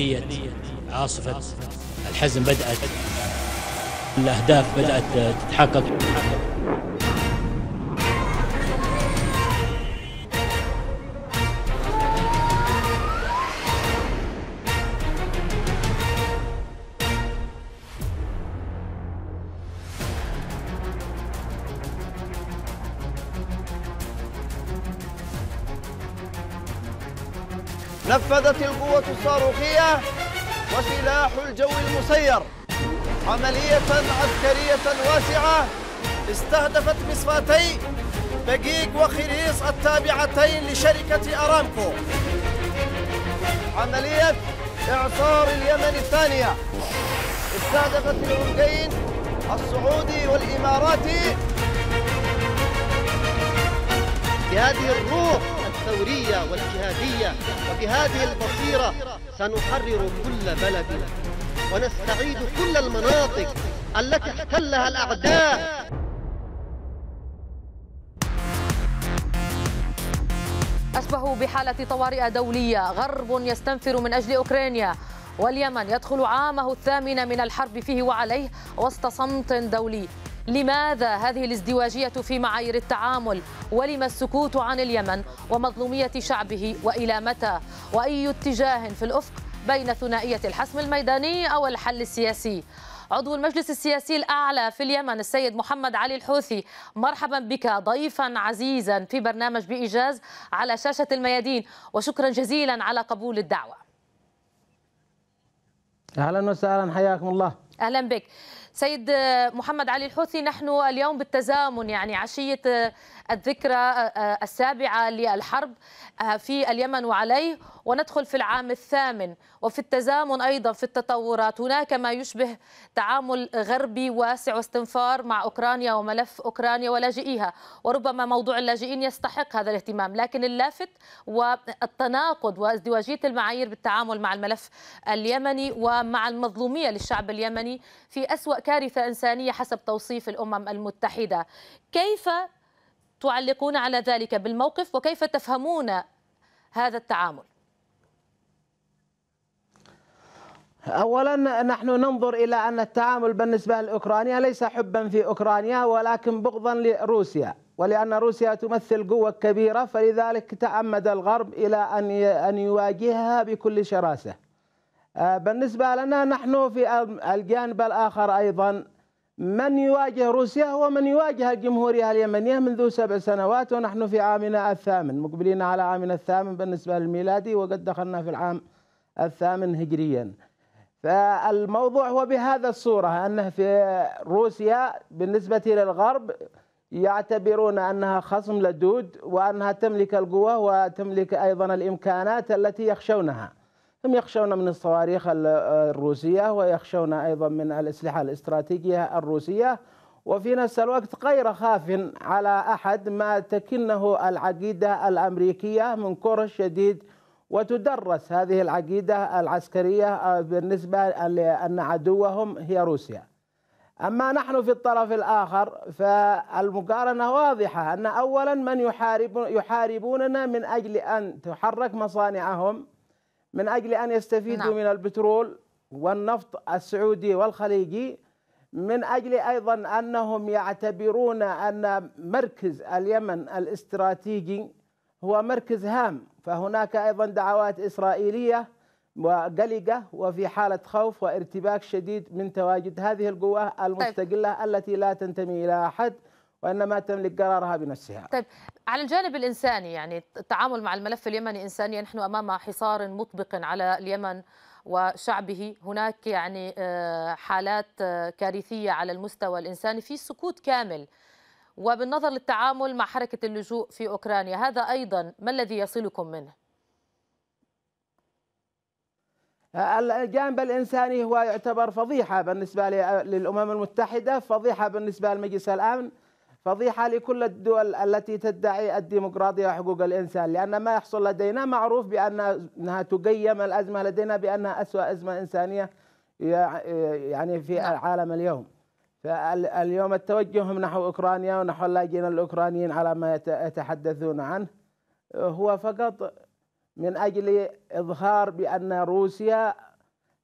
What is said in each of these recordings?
عملية عاصفة الحزم بدأت الأهداف بدأت تتحقق نفذت القوة الصاروخية وسلاح الجو المسير عملية عسكرية واسعة استهدفت مصفاتي دقيق وخريص التابعتين لشركة أرامكو عملية إعصار اليمن الثانية استهدفت العمدين السعودي والإماراتي بهذه الروح الثورية والجهادية وبهذه البصيرة سنحرر كل بلد ونستعيد كل المناطق التي احتلها الأعداء أشبه بحالة طوارئ دولية غرب يستنفر من أجل أوكرانيا واليمن يدخل عامه الثامن من الحرب فيه وعليه وسط صمت دولي لماذا هذه الازدواجية في معايير التعامل ولما السكوت عن اليمن ومظلومية شعبه وإلى متى وأي اتجاه في الأفق بين ثنائية الحسم الميداني أو الحل السياسي عضو المجلس السياسي الأعلى في اليمن السيد محمد علي الحوثي مرحبا بك ضيفا عزيزا في برنامج بإيجاز على شاشة الميادين وشكرا جزيلا على قبول الدعوة أهلا وسهلا حياكم الله اهلا بك سيد محمد علي الحوثي نحن اليوم بالتزامن يعني عشيه الذكرى آه، آه، السابعة للحرب آه، في اليمن وعليه وندخل في العام الثامن وفي التزامن أيضا في التطورات هناك ما يشبه تعامل غربي واسع واستنفار مع أوكرانيا وملف أوكرانيا ولاجئيها وربما موضوع اللاجئين يستحق هذا الاهتمام لكن اللافت والتناقض وازدواجية المعايير بالتعامل مع الملف اليمني ومع المظلومية للشعب اليمني في أسوأ كارثة إنسانية حسب توصيف الأمم المتحدة كيف تعلقون على ذلك بالموقف وكيف تفهمون هذا التعامل اولا نحن ننظر الى ان التعامل بالنسبه لاوكرانيا ليس حبا في اوكرانيا ولكن بغضا لروسيا ولان روسيا تمثل قوه كبيره فلذلك تعمد الغرب الى ان ان يواجهها بكل شراسه آه، بالنسبه لنا نحن في الجانب الاخر ايضا من يواجه روسيا هو من يواجه الجمهورية اليمنية منذ سبع سنوات ونحن في عامنا الثامن مقبلين على عامنا الثامن بالنسبة للميلادي وقد دخلنا في العام الثامن هجريا فالموضوع هو بهذا الصورة أنه في روسيا بالنسبة للغرب يعتبرون أنها خصم لدود وأنها تملك القوة وتملك أيضا الإمكانات التي يخشونها هم يخشون من الصواريخ الروسية ويخشون أيضا من الأسلحة الاستراتيجية الروسية وفي نفس الوقت غير خاف على أحد ما تكنه العقيدة الأمريكية من كره شديد وتدرس هذه العقيدة العسكرية آه، بالنسبة لأن عدوهم هي روسيا أما نحن في الطرف الآخر فالمقارنة واضحة أن أولا من يحارب يحاربوننا من أجل أن تحرك مصانعهم من أجل أن يستفيدوا نعم. من البترول والنفط السعودي والخليجي من أجل أيضا أنهم يعتبرون أن مركز اليمن الاستراتيجي هو مركز هام فهناك أيضا دعوات إسرائيلية وقلقة وفي حالة خوف وارتباك شديد من تواجد هذه القوة طيب. المستقلة التي لا تنتمي إلى أحد وانما تملك قرارها بنفسها. طيب على الجانب الانساني يعني التعامل مع الملف اليمني انسانيا نحن امام حصار مطبق على اليمن وشعبه هناك يعني آه، حالات آه، كارثيه على المستوى الانساني في سكوت كامل وبالنظر للتعامل مع حركه اللجوء في اوكرانيا هذا ايضا ما الذي يصلكم منه؟ الجانب الإنساني هو يعتبر فضيحة بالنسبة للأمم المتحدة فضيحة بالنسبة لمجلس الأمن فضيحة لكل الدول التي تدعي الديمقراطية وحقوق الإنسان لأن ما يحصل لدينا معروف بأنها تقيم الأزمة لدينا بأنها أسوأ أزمة إنسانية يعني في نعم. العالم اليوم فاليوم التوجه نحو أوكرانيا ونحو اللاجئين الأوكرانيين على ما يتحدثون عنه هو فقط من أجل إظهار بأن روسيا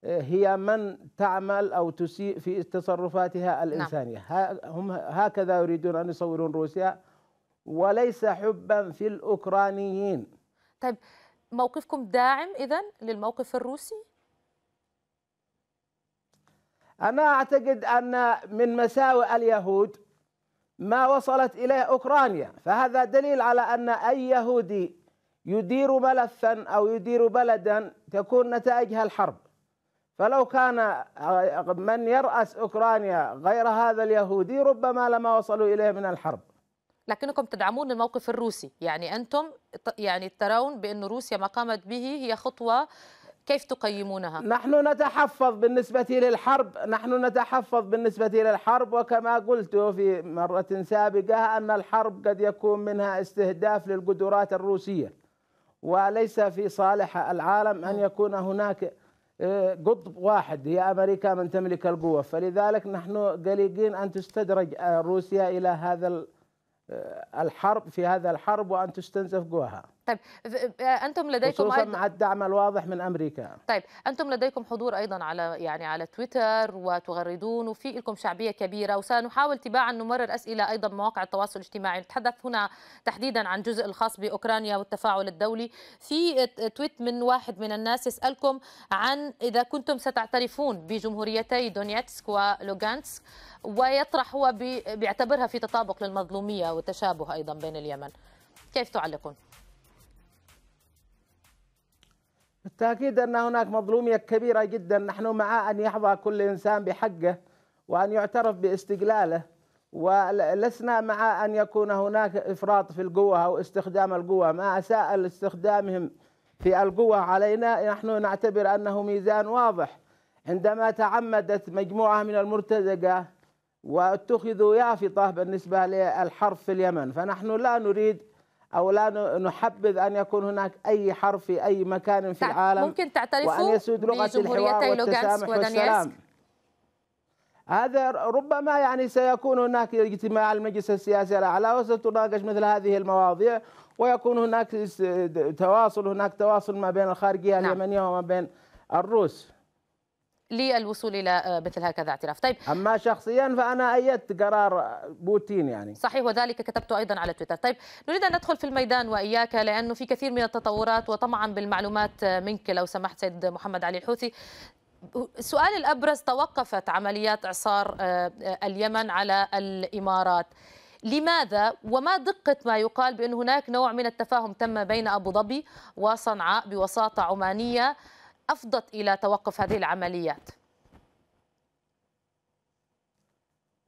هي من تعمل أو تسيء في تصرفاتها نعم. الإنسانية نعم. هم هكذا يريدون أن يصورون روسيا وليس حبا في الأوكرانيين طيب موقفكم داعم إذا للموقف الروسي؟ أنا أعتقد أن من مساوئ اليهود ما وصلت إليه أوكرانيا فهذا دليل على أن أي يهودي يدير ملفا أو يدير بلدا تكون نتائجها الحرب فلو كان آه، من يرأس أوكرانيا غير هذا اليهودي ربما لما وصلوا إليه من الحرب لكنكم تدعمون الموقف الروسي يعني أنتم يعني ترون بأن روسيا ما قامت به هي خطوة كيف تقيمونها؟ نحن نتحفظ بالنسبة للحرب نحن نتحفظ بالنسبة للحرب وكما قلت في مرة سابقة أن الحرب قد يكون منها استهداف للقدرات الروسية وليس في صالح العالم أن يكون هناك قطب واحد هي امريكا من تملك القوه فلذلك نحن قلقين ان تستدرج آه، روسيا الى هذا آه، الحرب في هذا الحرب وان تستنزف قواها طيب انتم لديكم خصوصا مع الدعم الواضح من امريكا طيب انتم لديكم حضور ايضا على يعني على تويتر وتغردون وفي لكم شعبيه كبيره وسنحاول تباعا نمرر اسئله ايضا مواقع التواصل الاجتماعي نتحدث هنا تحديدا عن الجزء الخاص باوكرانيا والتفاعل الدولي في تويت من واحد من الناس يسالكم عن اذا كنتم ستعترفون بجمهوريتي دونيتسك ولوغانسك ويطرح هو بيعتبرها في تطابق للمظلوميه والتشابه ايضا بين اليمن كيف تعلقون؟ بالتأكيد أن هناك مظلومية كبيرة جدا نحن مع أن يحظى كل إنسان بحقه وأن يعترف باستقلاله ولسنا مع أن يكون هناك إفراط في القوة أو استخدام القوة ما أساء استخدامهم في القوة علينا نحن نعتبر أنه ميزان واضح عندما تعمدت مجموعة من المرتزقة واتخذوا يافطة بالنسبة للحرب في اليمن فنحن لا نريد أو لا نحبذ أن يكون هناك أي حرب في أي مكان في طيب، العالم ممكن تعترفوا وأن يسود لغة الحوار والتسامح والسلام هذا ربما يعني سيكون هناك اجتماع المجلس السياسي الاعلى وستناقش مثل هذه المواضيع ويكون هناك تواصل هناك تواصل ما بين الخارجيه نعم. اليمنيه وما بين الروس للوصول إلى آه، مثل هكذا اعتراف طيب أما شخصيا فأنا أيدت قرار بوتين يعني صحيح وذلك كتبت أيضا على تويتر طيب نريد أن ندخل في الميدان وإياك لأنه في كثير من التطورات وطمعا بالمعلومات آه، منك لو سمحت سيد محمد علي الحوثي السؤال الأبرز توقفت عمليات إعصار آه، اليمن على الإمارات لماذا وما دقة ما يقال بأن هناك نوع من التفاهم تم بين أبو ظبي وصنعاء بوساطة عمانية أفضت إلى توقف هذه العمليات؟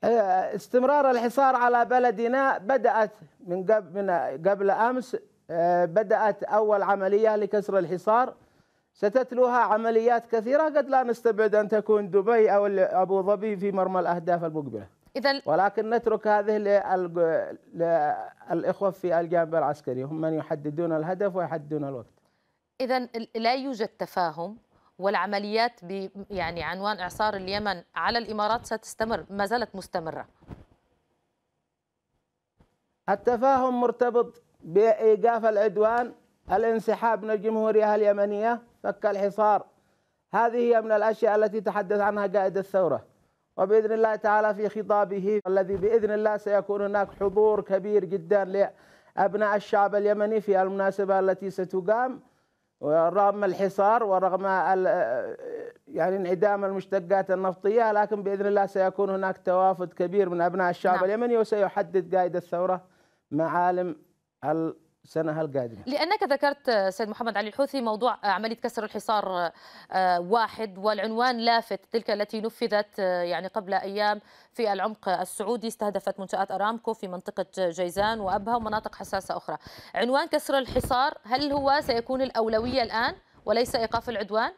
آه، استمرار الحصار على بلدنا بدأت من قبل أمس آه، بدأت أول عملية لكسر الحصار ستتلوها عمليات كثيرة قد لا نستبعد أن تكون دبي أو أبو ظبي في مرمى الأهداف المقبلة إذا ولكن نترك هذه للاخوه في الجانب العسكري هم من يحددون الهدف ويحددون الوقت إذا لا يوجد تفاهم والعمليات ب يعني عنوان إعصار اليمن على الإمارات ستستمر ما زالت مستمرة التفاهم مرتبط بإيقاف العدوان الانسحاب من الجمهورية اليمنية فك الحصار هذه هي من الأشياء التي تحدث عنها قائد الثورة وبإذن الله تعالى في خطابه الذي بإذن الله سيكون هناك حضور كبير جدا لأبناء الشعب اليمني في المناسبة التي ستقام رغم الحصار ورغم يعني انعدام المشتقات النفطية لكن بإذن الله سيكون هناك توافد كبير من أبناء الشعب نعم. اليمني وسيحدد قائد الثورة معالم السنه القادمه لأنك ذكرت سيد محمد علي الحوثي موضوع عملية كسر الحصار آه، واحد والعنوان لافت تلك التي نفذت آه، يعني قبل أيام في العمق السعودي استهدفت منشآت أرامكو في منطقة جيزان وأبها ومناطق حساسة أخرى عنوان كسر الحصار هل هو سيكون الأولوية الآن وليس إيقاف العدوان؟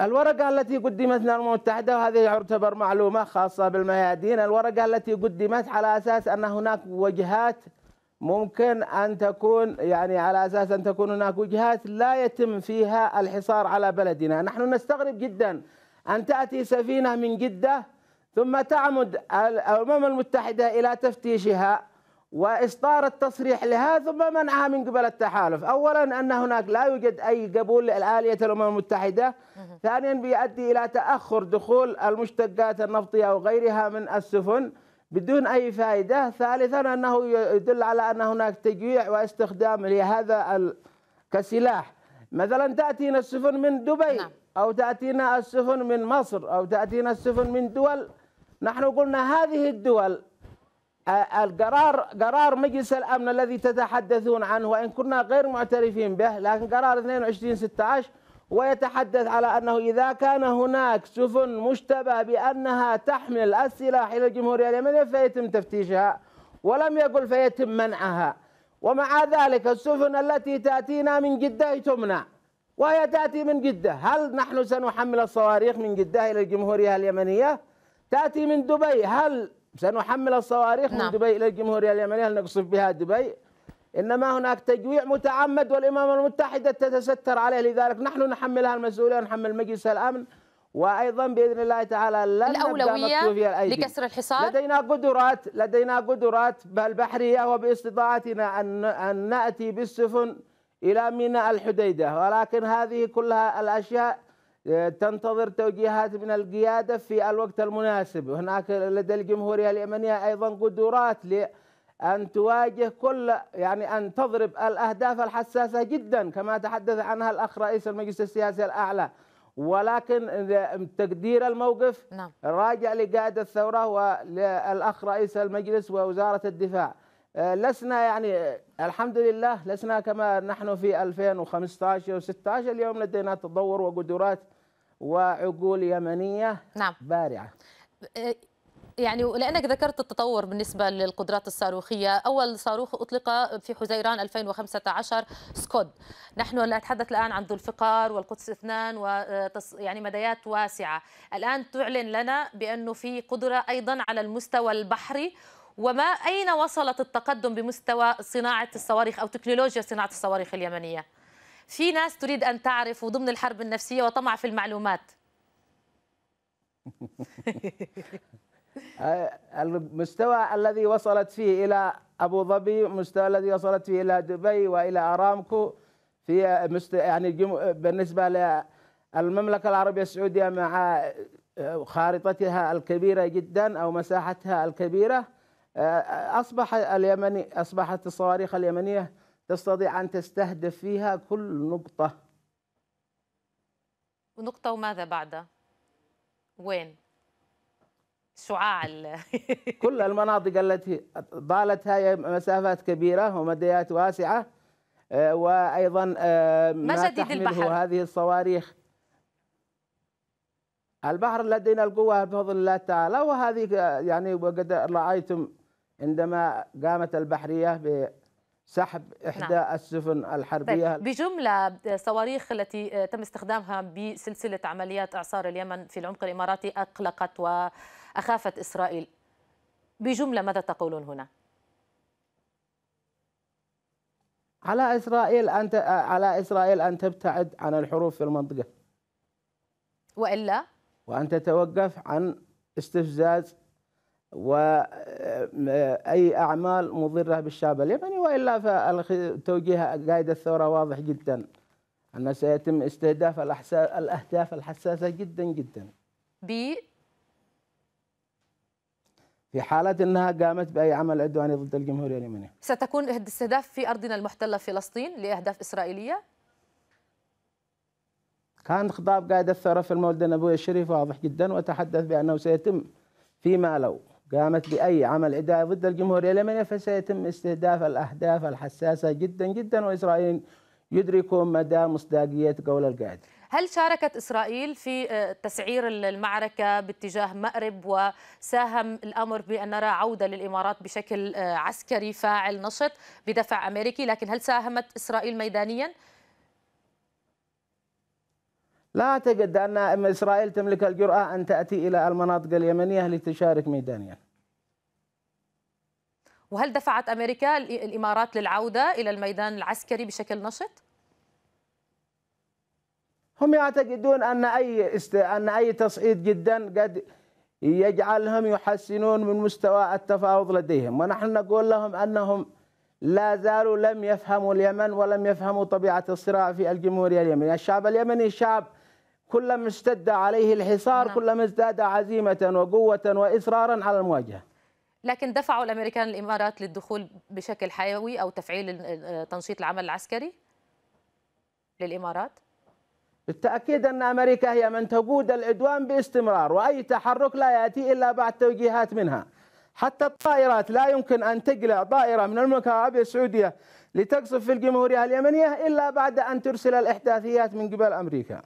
الورقة التي قدمت للأمم المتحدة وهذه يعتبر معلومة خاصة بالميادين الورقة التي قدمت على أساس أن هناك وجهات ممكن أن تكون يعني على أساس أن تكون هناك وجهات لا يتم فيها الحصار على بلدنا نحن نستغرب جدا أن تأتي سفينة من جدة ثم تعمد الأمم المتحدة إلى تفتيشها وإصدار التصريح لها ثم منعها من قبل التحالف أولا أن هناك لا يوجد أي قبول لآلية الأمم المتحدة ثانيا بيؤدي إلى تأخر دخول المشتقات النفطية وغيرها من السفن بدون أي فائدة ثالثا أنه يدل على أن هناك تجويع واستخدام لهذا كسلاح مثلا تأتينا السفن من دبي نعم. أو تأتينا السفن من مصر أو تأتينا السفن من دول نحن قلنا هذه الدول القرار قرار مجلس الامن الذي تتحدثون عنه وان كنا غير معترفين به لكن قرار 22 16 ويتحدث على أنه إذا كان هناك سفن مشتبه بأنها تحمل السلاح إلى الجمهورية اليمنية فيتم تفتيشها ولم يقل فيتم منعها ومع ذلك السفن التي تأتينا من جدة تمنع وهي تأتي من جدة هل نحن سنحمل الصواريخ من جدة إلى الجمهورية اليمنية تأتي من دبي هل سنحمل الصواريخ نعم. من دبي إلى الجمهورية اليمنية هل نقصف بها دبي إنما هناك تجويع متعمد والأمم المتحدة تتستر عليه لذلك نحن نحملها المسؤولية نحمل مجلس الأمن وايضا باذن الله تعالى لن الاولويه لكسر الحصار لدينا قدرات لدينا قدرات بالبحريه وباستطاعتنا ان ان ناتي بالسفن الى ميناء الحديده ولكن هذه كلها الاشياء آه، تنتظر توجيهات من القياده في الوقت المناسب هناك لدى الجمهوريه اليمنيه ايضا قدرات أن تواجه كل يعني أن تضرب الأهداف الحساسة جدا كما تحدث عنها الأخ رئيس المجلس السياسي الأعلى ولكن تقدير الموقف نعم. راجع لقائد الثورة والأخ رئيس المجلس ووزارة الدفاع آه، لسنا يعني الحمد لله لسنا كما نحن في 2015 و16 اليوم لدينا تطور وقدرات وعقول يمنية نعم. بارعة آه، يعني لانك ذكرت التطور بالنسبه للقدرات الصاروخيه، اول صاروخ اطلق في حزيران 2015 سكود. نحن نتحدث الان عن ذو الفقار والقدس اثنان وتص... آه، يعني مدايات واسعه. الان تعلن لنا بانه في قدره ايضا على المستوى البحري وما اين وصلت التقدم بمستوى صناعه الصواريخ او تكنولوجيا صناعه الصواريخ اليمنيه؟ في ناس تريد ان تعرف وضمن الحرب النفسيه وطمع في المعلومات. آه، المستوى الذي وصلت فيه الى ابو ظبي المستوى الذي وصلت فيه الى دبي والى ارامكو في مست... يعني بالنسبه للمملكه العربيه السعوديه مع آه، خارطتها الكبيره جدا او مساحتها الكبيره آه، اصبح اليمني اصبحت الصواريخ اليمنيه تستطيع ان تستهدف فيها كل نقطه ونقطه وماذا بعد وين؟ شعاع كل المناطق التي ضالتها مسافات كبيرة ومديات واسعة آه، وأيضا آه، ما شديد البحر هذه الصواريخ البحر لدينا القوة بفضل الله تعالى وهذه آه، يعني وقد رأيتم عندما قامت البحرية سحب إحدى نعم. السفن الحربية طيب. بجملة صواريخ التي آه، تم استخدامها بسلسلة عمليات إعصار اليمن في العمق الإماراتي أقلقت وأخافت إسرائيل بجملة ماذا تقولون هنا؟ على إسرائيل أن آه، على إسرائيل أن تبتعد عن الحروب في المنطقة وإلا وأن تتوقف عن استفزاز واي اعمال مضره بالشعب اليمني والا فتوجيه قائد الثوره واضح جدا ان سيتم استهداف الاهداف الحساسه جدا جدا. ب في حالة أنها قامت بأي عمل عدواني ضد الجمهورية اليمنية ستكون استهداف في أرضنا المحتلة فلسطين لأهداف إسرائيلية؟ كان خطاب قائد الثورة في المولد النبوي الشريف واضح جدا وتحدث بأنه سيتم فيما لو قامت بأي عمل عدائي ضد الجمهورية اليمنية فسيتم استهداف الأهداف الحساسة جدا جدا وإسرائيل يدركون مدى مصداقية قول القائد هل شاركت إسرائيل في آه، تسعير المعركة باتجاه مأرب وساهم الأمر بأن نرى عودة للإمارات بشكل آه، عسكري فاعل نشط بدفع أمريكي لكن هل ساهمت إسرائيل ميدانياً؟ لا أعتقد أن إسرائيل تملك الجرأة أن تأتي إلى المناطق اليمنية لتشارك ميدانيا وهل دفعت أمريكا الإمارات للعودة إلى الميدان العسكري بشكل نشط؟ هم يعتقدون أن أي است... أن أي تصعيد جدا قد يجعلهم يحسنون من مستوى التفاوض لديهم ونحن نقول لهم أنهم لا زالوا لم يفهموا اليمن ولم يفهموا طبيعة الصراع في الجمهورية اليمنية الشعب اليمني شعب كلما اشتد عليه الحصار نعم. كلما ازداد عزيمة وقوة وإصرارا على المواجهة لكن دفعوا الأمريكان الإمارات للدخول بشكل حيوي أو تفعيل تنشيط العمل العسكري للإمارات؟ بالتأكيد أن أمريكا هي من تقود العدوان باستمرار وأي تحرك لا يأتي إلا بعد توجيهات منها حتى الطائرات لا يمكن أن تقلع طائرة من المملكة العربية السعودية لتقصف في الجمهورية اليمنية إلا بعد أن ترسل الإحداثيات من قبل أمريكا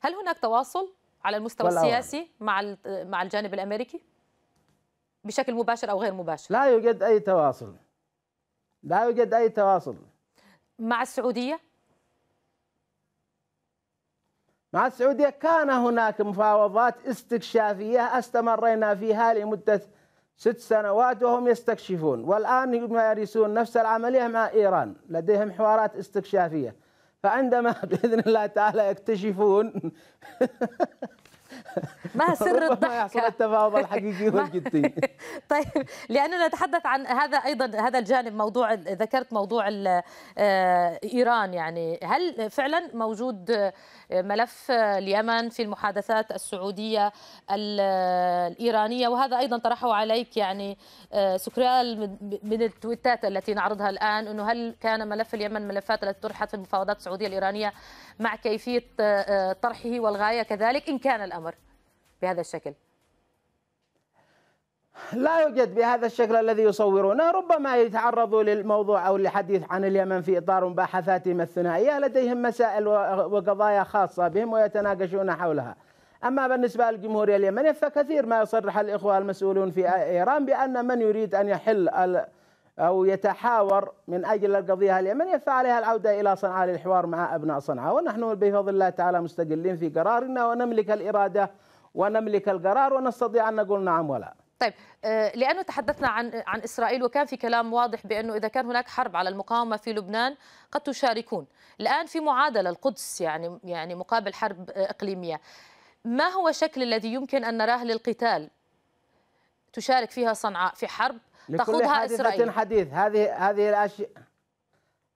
هل هناك تواصل على المستوى السياسي مع مع الجانب الامريكي بشكل مباشر او غير مباشر لا يوجد اي تواصل لا يوجد اي تواصل مع السعوديه مع السعوديه كان هناك مفاوضات استكشافيه استمرينا فيها لمده ست سنوات وهم يستكشفون والان يمارسون نفس العمليه مع ايران لديهم حوارات استكشافيه فعندما باذن الله تعالى يكتشفون ما سر الضحكة ما التفاهم الحقيقي والجدي طيب لأننا نتحدث عن هذا أيضا هذا الجانب موضوع ذكرت موضوع آه، إيران يعني هل فعلا موجود ملف اليمن في المحادثات السعودية الإيرانية وهذا أيضا طرحه عليك يعني آه، سكريال من التويتات التي نعرضها الآن أنه هل كان ملف اليمن ملفات التي طرحت في المفاوضات السعودية الإيرانية مع كيفية آه، آه، طرحه والغاية كذلك إن كان الأمر بهذا الشكل لا يوجد بهذا الشكل الذي يصورونه ربما يتعرضوا للموضوع أو لحديث عن اليمن في إطار مباحثاتهم الثنائية لديهم مسائل وقضايا خاصة بهم ويتناقشون حولها أما بالنسبة للجمهورية اليمنية فكثير ما يصرح الإخوة المسؤولون في إيران بأن من يريد أن يحل أو يتحاور من أجل القضية اليمنية فعليها العودة إلى صنعاء للحوار مع أبناء صنعاء ونحن بفضل الله تعالى مستقلين في قرارنا ونملك الإرادة ونملك القرار ونستطيع أن نقول نعم ولا طيب آه، لانه تحدثنا عن عن اسرائيل وكان في كلام واضح بانه اذا كان هناك حرب على المقاومه في لبنان قد تشاركون الان في معادله القدس يعني يعني مقابل حرب اقليميه ما هو الشكل الذي يمكن ان نراه للقتال تشارك فيها صنعاء في حرب تخوضها اسرائيل حديث هذه هذه الاشياء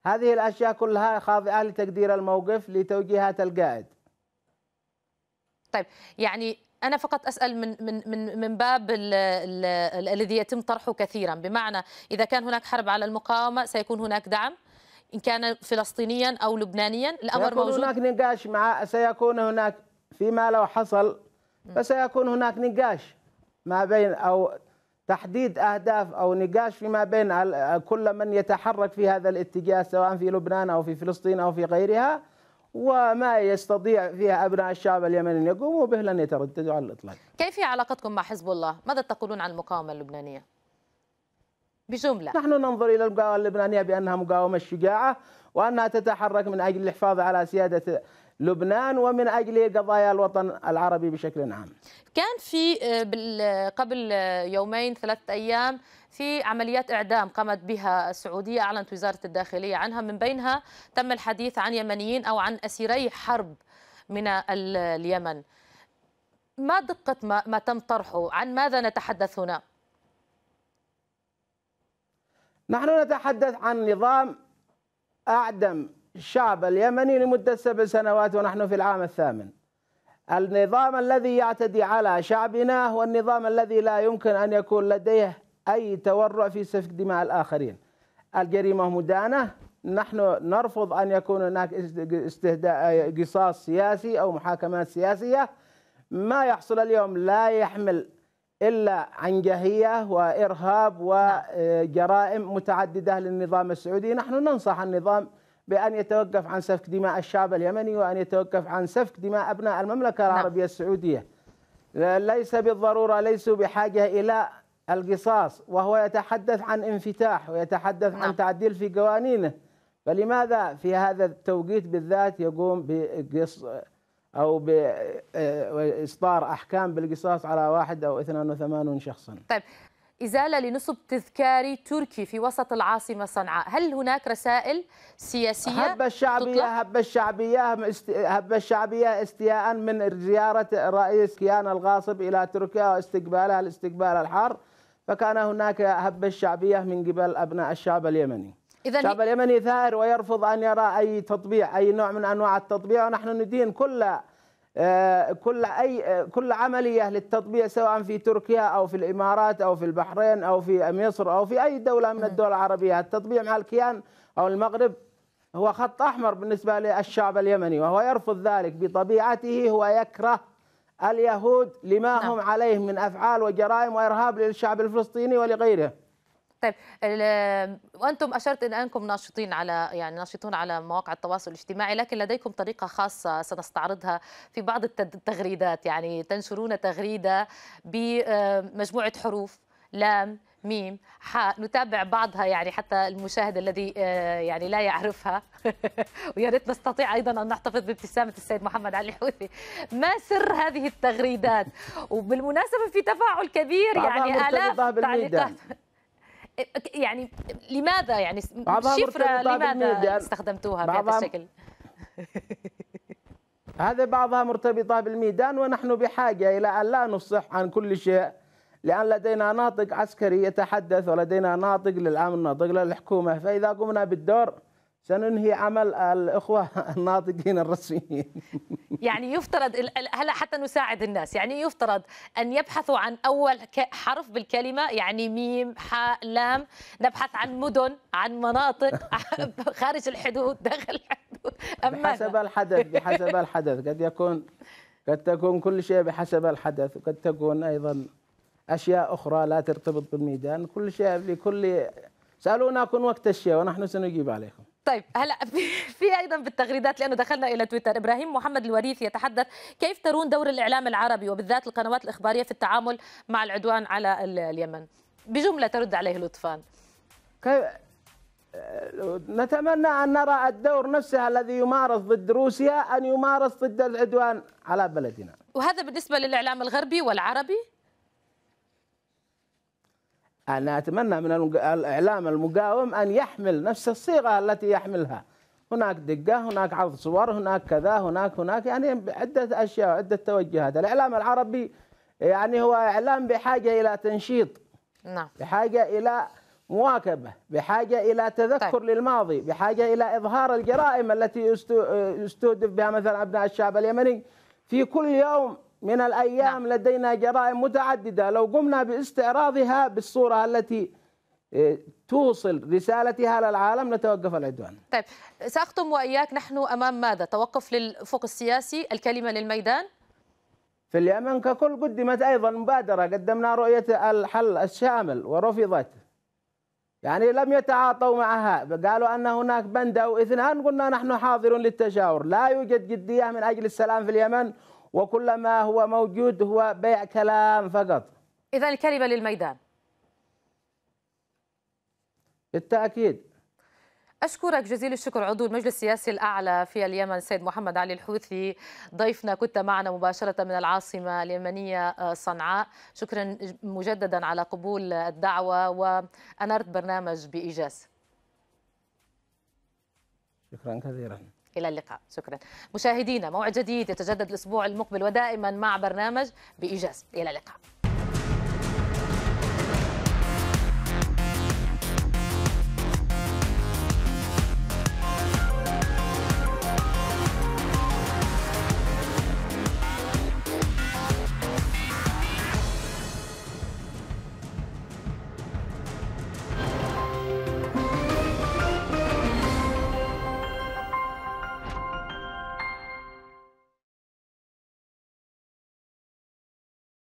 هذه الاشياء كلها خاضعه لتقدير الموقف لتوجيهات القائد طيب يعني انا فقط اسال من من من من باب الذي يتم طرحه كثيرا بمعنى اذا كان هناك حرب على المقاومه سيكون هناك دعم ان كان فلسطينيا او لبنانيا الامر موجود هناك نقاش مع سيكون هناك فيما لو حصل فسيكون هناك نقاش ما بين او تحديد اهداف او نقاش فيما بين كل من يتحرك في هذا الاتجاه سواء في لبنان او في فلسطين او في غيرها وما يستطيع فيها أبناء الشعب اليمني أن يقوموا به لن يترددوا على الإطلاق كيف هي علاقتكم مع حزب الله؟ ماذا تقولون عن المقاومة اللبنانية؟ بجملة نحن ننظر إلى المقاومة اللبنانية بأنها مقاومة شجاعه وأنها تتحرك من أجل الحفاظ على سيادة لبنان ومن أجل قضايا الوطن العربي بشكل عام كان في آه، قبل آه، يومين ثلاثة أيام في عمليات إعدام قامت بها السعودية أعلنت وزارة الداخلية عنها من بينها تم الحديث عن يمنيين أو عن أسيري حرب من اليمن ما دقة ما, ما تم طرحه عن ماذا نتحدث هنا نحن نتحدث عن نظام أعدم الشعب اليمني لمدة سبع سنوات ونحن في العام الثامن النظام الذي يعتدي على شعبنا هو النظام الذي لا يمكن أن يكون لديه أي تورع في سفك دماء الآخرين الجريمة مدانة نحن نرفض أن يكون هناك استهداء قصاص سياسي أو محاكمات سياسية ما يحصل اليوم لا يحمل إلا عنجهية وإرهاب نعم. وجرائم متعددة للنظام السعودي نحن ننصح النظام بأن يتوقف عن سفك دماء الشعب اليمني وأن يتوقف عن سفك دماء أبناء المملكة نعم. العربية السعودية ليس بالضرورة ليسوا بحاجة إلى القصاص وهو يتحدث عن انفتاح ويتحدث عن نعم. تعديل في قوانينه فلماذا في هذا التوقيت بالذات يقوم بقص او باصدار آه، احكام بالقصاص على واحد او 82 شخصا. طيب إزالة لنصب تذكاري تركي في وسط العاصمة صنعاء هل هناك رسائل سياسية هبة الشعبية هبة الشعبية هبة الشعبية استياء من زيارة الرئيس كيان الغاصب إلى تركيا واستقبالها الاستقبال الحار فكان هناك هبة الشعبية من قبل أبناء الشعب اليمني إذا الشعب اليمني ثائر ويرفض أن يرى أي تطبيع أي نوع من أنواع التطبيع ونحن ندين كل آه، كل اي آه، كل عمليه للتطبيع سواء في تركيا او في الامارات او في البحرين او في مصر او في اي دوله من نعم. الدول العربيه التطبيع مع الكيان او المغرب هو خط احمر بالنسبه للشعب اليمني وهو يرفض ذلك بطبيعته هو يكره اليهود لما نعم. هم عليه من افعال وجرائم وارهاب للشعب الفلسطيني ولغيره طيب وانتم اشرت الى إن انكم ناشطين على يعني ناشطون على مواقع التواصل الاجتماعي لكن لديكم طريقه خاصه سنستعرضها في بعض التغريدات يعني تنشرون تغريده بمجموعه آه، حروف لام ميم حاء نتابع بعضها يعني حتى المشاهد الذي آه، يعني لا يعرفها ويا ريت نستطيع ايضا ان نحتفظ بابتسامه السيد محمد علي الحوثي ما سر هذه التغريدات وبالمناسبه في تفاعل كبير يعني الاف تعليقات يعني لماذا يعني شفرة لماذا استخدمتوها بهذا الشكل؟ هذا بعضها مرتبطة بالميدان ونحن بحاجة إلى أن لا نفصح عن كل شيء لأن لدينا ناطق عسكري يتحدث ولدينا ناطق للأمن ناطق للحكومة فإذا قمنا بالدور سننهي عمل الاخوه الناطقين الرسميين يعني يفترض هلا حتى نساعد الناس يعني يفترض ان يبحثوا عن اول حرف بالكلمه يعني ميم حاء لام نبحث عن مدن عن مناطق خارج الحدود داخل الحدود أما بحسب الحدث بحسب الحدث قد يكون قد تكون كل شيء بحسب الحدث وقد تكون ايضا اشياء اخرى لا ترتبط بالميدان كل شيء لكل سالونا كن وقت الشيء ونحن سنجيب عليكم طيب هلا في ايضا بالتغريدات لانه دخلنا الى تويتر ابراهيم محمد الوريث يتحدث كيف ترون دور الاعلام العربي وبالذات القنوات الاخباريه في التعامل مع العدوان على اليمن بجمله ترد عليه لطفان نتمنى أن نرى الدور نفسه الذي يمارس ضد روسيا أن يمارس ضد العدوان على بلدنا وهذا بالنسبة للإعلام الغربي والعربي أنا أتمنى من الإعلام المقاوم أن يحمل نفس الصيغة التي يحملها هناك دقة هناك عرض صور هناك كذا هناك هناك يعني عدة أشياء عدة توجهات الإعلام العربي يعني هو إعلام بحاجة إلى تنشيط نعم. بحاجة إلى مواكبة بحاجة إلى تذكر طيب. للماضي بحاجة إلى إظهار الجرائم التي يستهدف بها مثلا أبناء الشعب اليمني في كل يوم من الأيام نعم. لدينا جرائم متعددة لو قمنا باستعراضها بالصورة التي آه، توصل رسالتها للعالم نتوقف العدوان طيب سأختم وإياك نحن أمام ماذا توقف للأفق السياسي الكلمة للميدان في اليمن ككل قدمت أيضا مبادرة قدمنا رؤية الحل الشامل ورفضت يعني لم يتعاطوا معها قالوا أن هناك بند أو اثنان قلنا نحن حاضرون للتشاور لا يوجد جدية من أجل السلام في اليمن وكل ما هو موجود هو بيع كلام فقط إذا الكلمة للميدان بالتأكيد أشكرك جزيل الشكر عضو المجلس السياسي الأعلى في اليمن سيد محمد علي الحوثي ضيفنا كنت معنا مباشرة من العاصمة اليمنية آه، صنعاء شكرا مجددا على قبول الدعوة وأنرت برنامج بإيجاز شكرا كثيرا إلى اللقاء شكرا مشاهدينا موعد جديد يتجدد الأسبوع المقبل ودائما مع برنامج بإيجاز إلى اللقاء